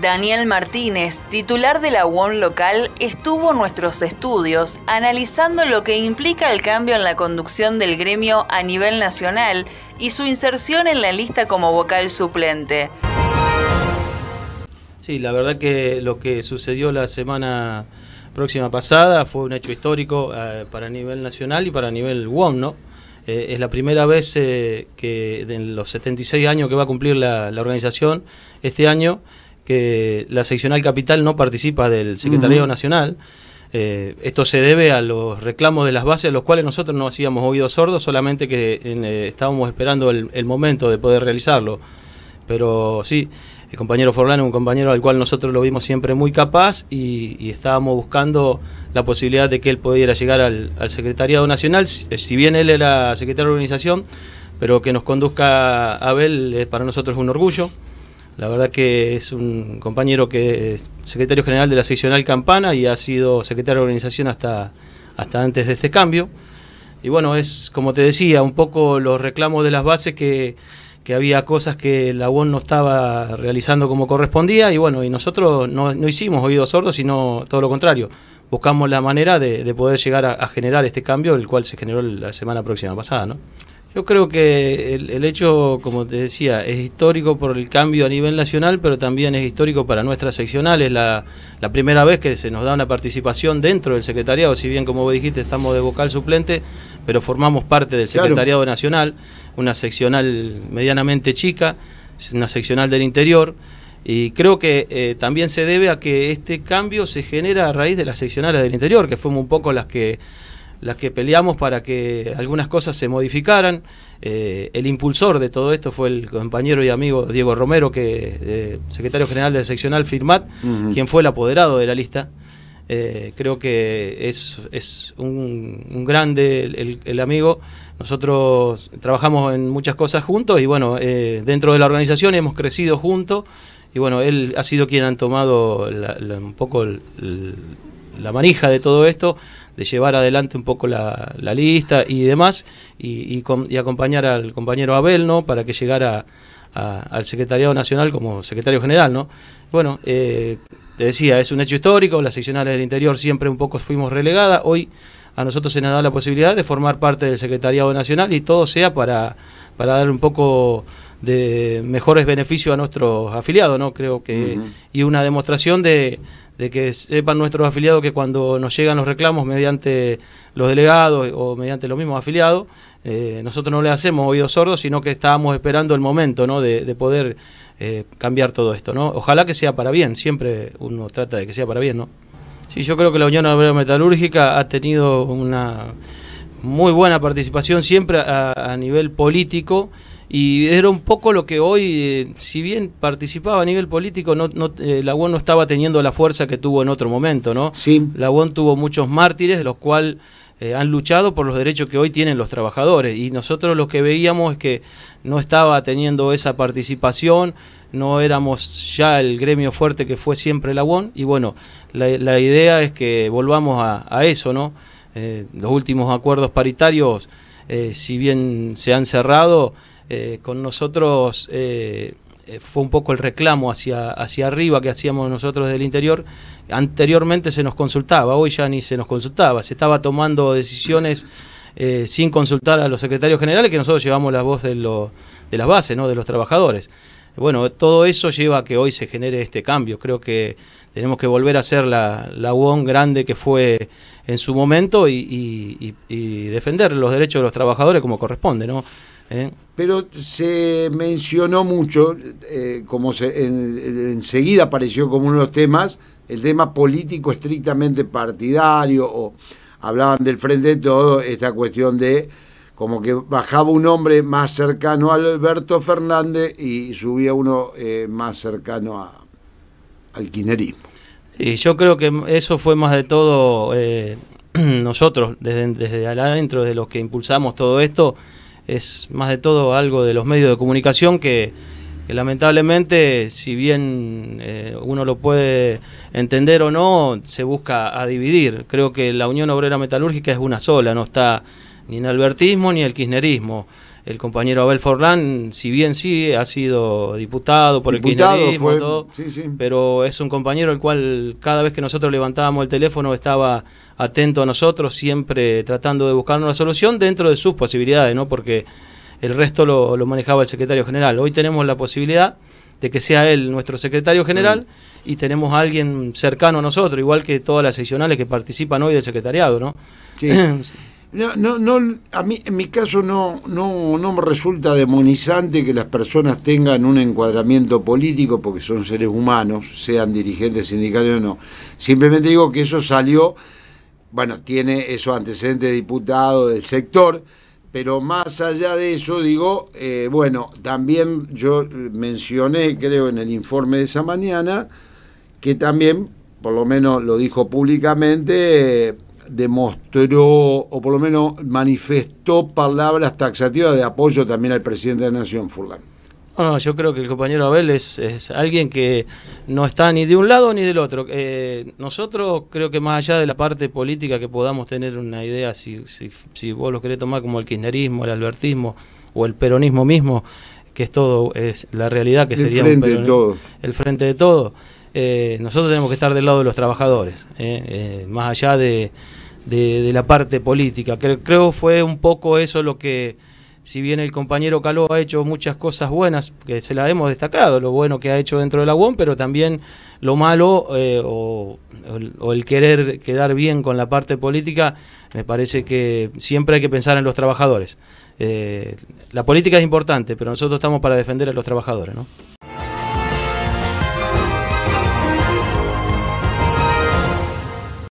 Daniel Martínez, titular de la UOM local, estuvo en nuestros estudios analizando lo que implica el cambio en la conducción del gremio a nivel nacional y su inserción en la lista como vocal suplente. Sí, la verdad que lo que sucedió la semana próxima pasada fue un hecho histórico eh, para nivel nacional y para nivel UOM, ¿no? Eh, es la primera vez eh, que en los 76 años que va a cumplir la organización este año que la seccional capital no participa del Secretariado Nacional. Eh, esto se debe a los reclamos de las bases, a los cuales nosotros no hacíamos oídos sordos, solamente que eh, estábamos esperando el, momento de poder realizarlo. Pero sí, el compañero Forlán es un compañero al cual nosotros lo vimos siempre muy capaz y, estábamos buscando la posibilidad de que él pudiera llegar al, Secretariado Nacional, eh, si, bien él era secretario de organización, pero que nos conduzca a Abel es para nosotros un orgullo. La verdad que es un compañero que es secretario general de la seccional Campana y ha sido secretario de organización hasta, hasta antes de este cambio. Y bueno, es como te decía, un poco los reclamos de las bases que, que había cosas que la UON no estaba realizando como correspondía y bueno, y nosotros no, no hicimos oídos sordos, sino todo lo contrario. Buscamos la manera de, poder llegar a, a, generar este cambio, el cual se generó la semana próxima pasada, ¿no? Yo creo que el, hecho, como te decía, es histórico por el cambio a nivel nacional, pero también es histórico para nuestras seccionales. La, la primera vez que se nos da una participación dentro del secretariado, si bien como vos dijiste estamos de vocal suplente, pero formamos parte del secretariado nacional, una seccional medianamente chica, una seccional del interior. Y creo que eh, también se debe a que este cambio se genera a raíz de las seccionales del interior, que fuimos un poco las que las que peleamos para que algunas cosas se modificaran. Eh, el impulsor de todo esto fue el compañero y amigo Diego Romero, que eh, secretario general de seccional FIRMAT, quien fue el apoderado de la lista. Eh, creo que es, un, un, grande el, amigo. Nosotros trabajamos en muchas cosas juntos y bueno, dentro de la organización hemos crecido juntos y bueno, él ha sido quien han tomado un poco la manija de todo esto de llevar adelante un poco la, lista y demás, y, acompañar al compañero Abel, ¿no? Para que llegara al Secretariado Nacional como secretario general, ¿no? Bueno, eh, te decía, es un hecho histórico, las seccionales del interior siempre un poco fuimos relegadas, hoy a nosotros se nos ha dado la posibilidad de formar parte del Secretariado Nacional y todo sea para, para dar un poco de mejores beneficios a nuestros afiliados, ¿no? Creo que, y una demostración de de que sepan nuestros afiliados que cuando nos llegan los reclamos mediante los delegados o mediante los mismos afiliados, eh, nosotros no le hacemos oídos sordos, sino que estábamos esperando el momento ¿no? de, poder eh, cambiar todo esto. ¿no? Ojalá que sea para bien, siempre uno trata de que sea para bien. ¿no? Sí, yo creo que la Unión Obrera Metalúrgica ha tenido una muy buena participación siempre a, a nivel político y era un poco lo que hoy, eh, si bien participaba a nivel político, no, eh, la UON no estaba teniendo la fuerza que tuvo en otro momento, ¿no? Sí. La UON tuvo muchos mártires, los cuales eh, han luchado por los derechos que hoy tienen los trabajadores, y nosotros lo que veíamos es que no estaba teniendo esa participación, no éramos ya el gremio fuerte que fue siempre la UON, y bueno, la, idea es que volvamos a, a eso, ¿no? los últimos acuerdos paritarios, si bien se han cerrado, eh, con nosotros eh, eh, fue un poco el reclamo hacia, hacia arriba que hacíamos nosotros del interior. Anteriormente se nos consultaba, hoy ya ni se nos consultaba, se estaba tomando decisiones sin consultar a los secretarios generales, que nosotros llevamos la voz de, de las bases, ¿no? de los trabajadores. Bueno, todo eso lleva a que hoy se genere este cambio. Creo que tenemos que volver a ser la, la UON grande que fue en su momento y, y defender los derechos de los trabajadores como corresponde, ¿no? ¿eh? Pero se mencionó mucho, eh, como enseguida apareció como uno de los temas, el tema político estrictamente partidario, o hablaban del frente de todo, esta cuestión de como que bajaba un hombre más cercano a Alberto Fernández y subía uno eh, más cercano a, al kinerismo. y yo creo que eso fue más de todo eh, nosotros, desde, desde adentro, de los que impulsamos todo esto es más de todo algo de los medios de comunicación que, lamentablemente, si bien eh, uno lo puede entender o no, se busca a dividir. Creo que la Unión Obrera Metalúrgica es una sola, no está ni el albertismo ni el kirchnerismo el compañero Abel Forlán, si bien sí ha sido diputado por el kirchnerismo, pero es un compañero el cual cada vez que nosotros levantábamos el teléfono estaba atento a nosotros, siempre tratando de buscar una solución dentro de sus posibilidades, ¿no? Porque el resto lo, manejaba el secretario general. Hoy tenemos la posibilidad de que sea él nuestro secretario general y tenemos a alguien cercano a nosotros, igual que todas las seccionales que participan hoy del secretariado, ¿no? No, no, no, a mí en mi caso no, no, no me resulta demonizante que las personas tengan un encuadramiento político porque son seres humanos, sean dirigentes sindicales o no. Simplemente digo que eso salió, bueno, tiene esos antecedentes de diputado del sector, pero más allá de eso, digo, eh, bueno, también yo mencioné, creo, en el informe de esa mañana, que también, por lo menos lo dijo públicamente, demostró, o por lo menos manifestó palabras taxativas de apoyo también al presidente de la Nación, Fulán. yo creo que el compañero Abel es, alguien que no está ni de un lado ni del otro. Eh, nosotros creo que más allá de la parte política que podamos tener una idea, si, vos lo querés tomar como el kirchnerismo, el albertismo o el peronismo mismo, que es todo, es la realidad que sería... El frente de todo. El frente de todo eh, nosotros tenemos que estar del lado de los trabajadores, eh, eh, más allá de, la parte política. Que creo fue un poco eso lo que, si bien el compañero Caló ha hecho muchas cosas buenas, que se la hemos destacado, lo bueno que ha hecho dentro de la UOM, pero también lo malo o, el querer quedar bien con la parte política, me parece que siempre hay que pensar en los trabajadores. la política es importante, pero nosotros estamos para defender a los trabajadores, ¿no?